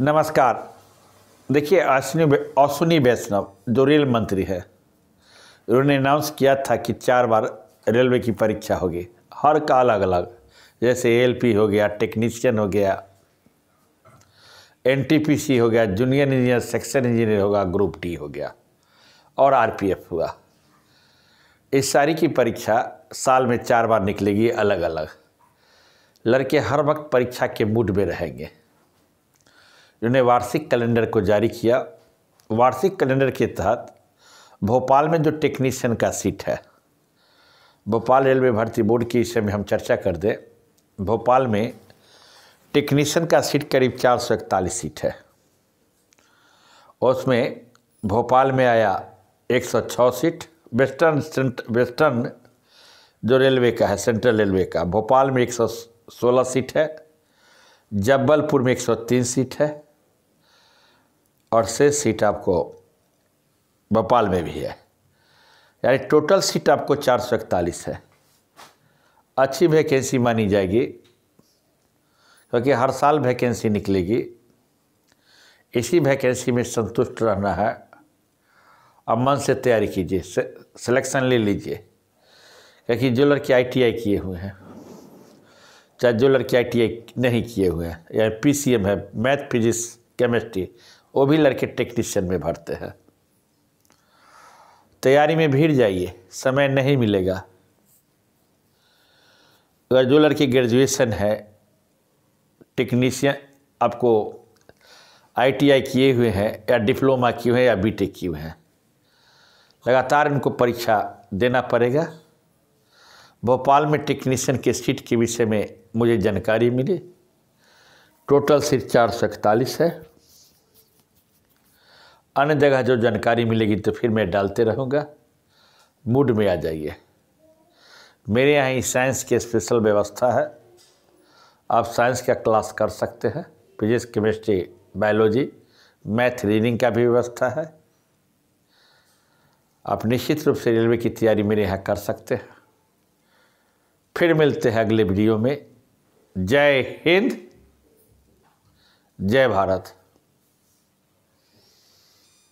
नमस्कार देखिए अश्विनी अश्विनी वैष्णव जो रेल मंत्री है उन्होंने अनाउंस किया था कि चार बार रेलवे की परीक्षा होगी हर का अलग अलग जैसे एलपी हो गया टेक्नीशियन हो गया एनटीपीसी हो गया जूनियर इंजीनियर सेक्शन इंजीनियर होगा ग्रुप डी हो गया और आरपीएफ हुआ इस सारी की परीक्षा साल में चार बार निकलेगी अलग अलग लड़के हर वक्त परीक्षा के मूड में रहेंगे जिन्होंने वार्षिक कैलेंडर को जारी किया वार्षिक कैलेंडर के तहत भोपाल में जो टेक्नीशियन का सीट है भोपाल रेलवे भर्ती बोर्ड की में हम चर्चा कर दें भोपाल में टेक्नीशियन का सीट करीब चार सौ इकतालीस सीट है उसमें भोपाल में आया एक सौ छः सीट वेस्टर्न वेस्टर्न जो रेलवे का है सेंट्रल रेलवे का भोपाल में एक सौ सोलह सीट है जबलपुर में एक सौ तीन सीट है और से सीट आपको भोपाल में भी है यानी टोटल सीट आपको चार सौ इकतालीस है अच्छी वैकेंसी मानी जाएगी क्योंकि हर साल वैकेंसी निकलेगी इसी वैकेंसी में संतुष्ट रहना है अब मन से तैयारी कीजिए सिलेक्शन ले लीजिए क्योंकि जो लड़के आईटीआई किए हुए हैं चाहे जो लड़के आईटीआई नहीं किए हुए हैं या पीसीएम है मैथ फिजिक्स केमिस्ट्री वो भी लड़के टेक्नीशियन में भरते हैं तैयारी में भीड़ जाइए समय नहीं मिलेगा अगर जो लड़की ग्रेजुएशन है टेक्नीशियन आपको आईटीआई किए हुए हैं या डिप्लोमा किए हुए हैं या बीटेक किए हुए हैं लगातार इनको परीक्षा देना पड़ेगा भोपाल में टेक्नीशियन के सीट के विषय में मुझे जानकारी मिली टोटल सीट चार सौ इकतालीस है अन्य जगह जो जानकारी मिलेगी तो फिर मैं डालते रहूँगा मूड में आ जाइए मेरे यहाँ ही साइंस की स्पेशल व्यवस्था है आप साइंस का क्लास कर सकते हैं physics chemistry biology math reading का भी व्यवस्था है आप निश्चित रूप से रेलवे की तैयारी मेरे यहाँ कर सकते हैं फिर मिलते हैं अगले वीडियो में जय हिंद जय भारत